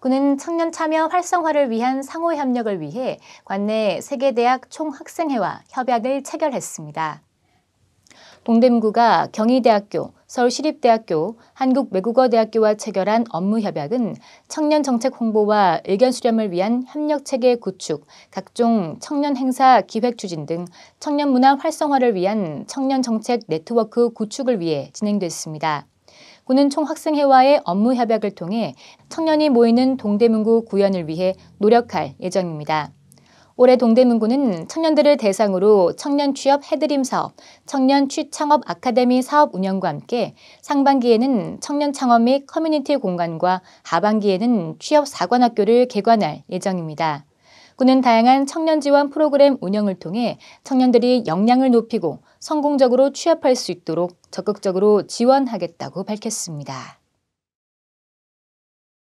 그는 청년 참여 활성화를 위한 상호 협력을 위해 관내 세계대학 총학생회와 협약을 체결했습니다. 동대문구가 경희대학교, 서울시립대학교, 한국외국어대학교와 체결한 업무협약은 청년 정책 홍보와 의견 수렴을 위한 협력체계 구축, 각종 청년 행사 기획 추진 등 청년 문화 활성화를 위한 청년 정책 네트워크 구축을 위해 진행됐습니다. 고는 총학생회와의 업무 협약을 통해 청년이 모이는 동대문구 구현을 위해 노력할 예정입니다. 올해 동대문구는 청년들을 대상으로 청년 취업 해드림 사업, 청년 취창업 아카데미 사업 운영과 함께 상반기에는 청년 창업 및 커뮤니티 공간과 하반기에는 취업 사관학교를 개관할 예정입니다. 군은 다양한 청년 지원 프로그램 운영을 통해 청년들이 역량을 높이고 성공적으로 취업할 수 있도록 적극적으로 지원하겠다고 밝혔습니다.